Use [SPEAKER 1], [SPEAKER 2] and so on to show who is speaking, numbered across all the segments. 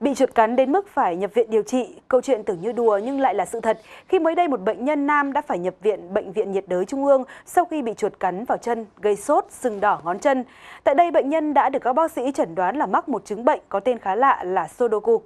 [SPEAKER 1] Bị chuột cắn đến mức phải nhập viện điều trị, câu chuyện tưởng như đùa nhưng lại là sự thật khi mới đây một bệnh nhân nam đã phải nhập viện Bệnh viện nhiệt đới Trung ương sau khi bị chuột cắn vào chân, gây sốt, sưng đỏ ngón chân. Tại đây, bệnh nhân đã được các bác sĩ chẩn đoán là mắc một chứng bệnh có tên khá lạ là Sodoku.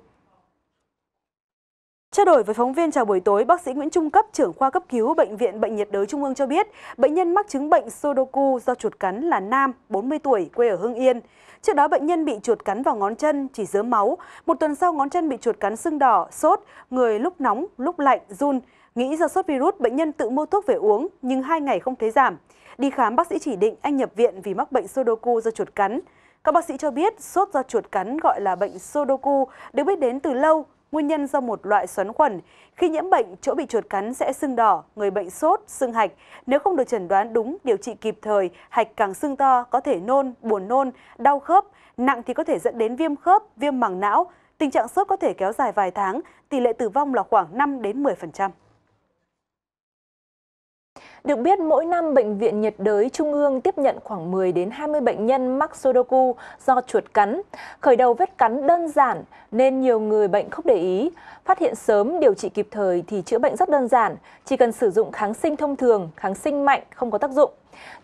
[SPEAKER 1] Trao đổi với phóng viên chào buổi tối, bác sĩ Nguyễn Trung Cấp, trưởng khoa cấp cứu Bệnh viện Bệnh nhiệt đới Trung ương cho biết, bệnh nhân mắc chứng bệnh Sodoku do chuột cắn là nam, 40 tuổi, quê ở Hưng Yên. Trước đó, bệnh nhân bị chuột cắn vào ngón chân, chỉ dớm máu. Một tuần sau, ngón chân bị chuột cắn sưng đỏ, sốt, người lúc nóng, lúc lạnh, run. Nghĩ do sốt virus, bệnh nhân tự mua thuốc về uống, nhưng hai ngày không thấy giảm. Đi khám, bác sĩ chỉ định anh nhập viện vì mắc bệnh Sodoku do chuột cắn. Các bác sĩ cho biết sốt do chuột cắn gọi là bệnh Sodoku được biết đến từ lâu nguyên nhân do một loại xoắn khuẩn. Khi nhiễm bệnh, chỗ bị chuột cắn sẽ sưng đỏ, người bệnh sốt, sưng hạch. Nếu không được chẩn đoán đúng, điều trị kịp thời, hạch càng sưng to, có thể nôn, buồn nôn, đau khớp. Nặng thì có thể dẫn đến viêm khớp, viêm màng não. Tình trạng sốt có thể kéo dài vài tháng, tỷ lệ tử vong là khoảng 5 đến 10%.
[SPEAKER 2] Được biết, mỗi năm Bệnh viện nhiệt đới Trung ương tiếp nhận khoảng 10 đến 20 bệnh nhân mắc Sudoku do chuột cắn. Khởi đầu vết cắn đơn giản nên nhiều người bệnh không để ý. Phát hiện sớm, điều trị kịp thời thì chữa bệnh rất đơn giản, chỉ cần sử dụng kháng sinh thông thường, kháng sinh mạnh không có tác dụng.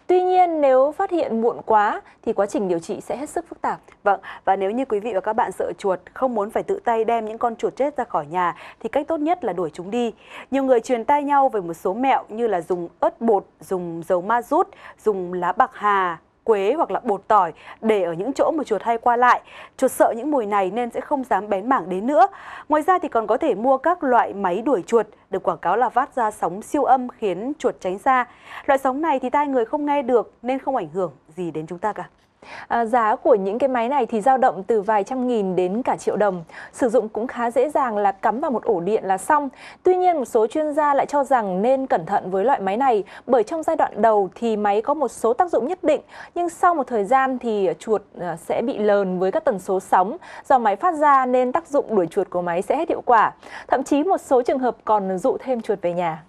[SPEAKER 2] Tuy nhiên nếu phát hiện muộn quá thì quá trình điều trị sẽ hết sức phức tạp. Vâng, và nếu như quý vị và các bạn sợ chuột, không
[SPEAKER 1] muốn phải tự tay đem những con chuột chết ra khỏi nhà thì cách tốt nhất là đuổi chúng đi. Nhiều người truyền tai nhau về một số mẹo như là dùng ớt bột, dùng dầu ma rút, dùng lá bạc hà, quế hoặc là bột tỏi để ở những chỗ mà chuột hay qua lại. Chuột sợ những mùi này nên sẽ không dám bén mảng đến nữa. Ngoài ra thì còn có thể mua các loại máy đuổi chuột được quảng cáo là phát ra sóng siêu âm khiến chuột tránh xa. Loại sóng này thì tai người không nghe được nên không ảnh hưởng
[SPEAKER 2] gì đến chúng ta cả. À, giá của những cái máy này thì dao động từ vài trăm nghìn đến cả triệu đồng. Sử dụng cũng khá dễ dàng là cắm vào một ổ điện là xong. Tuy nhiên một số chuyên gia lại cho rằng nên cẩn thận với loại máy này bởi trong giai đoạn đầu thì máy có một số tác dụng nhất định nhưng sau một thời gian thì chuột à, sẽ bị lờn với các tần số sóng do máy phát ra nên tác dụng đuổi chuột của máy sẽ hết hiệu quả. Thậm chí một số trường hợp còn dụ thêm chuột về nhà.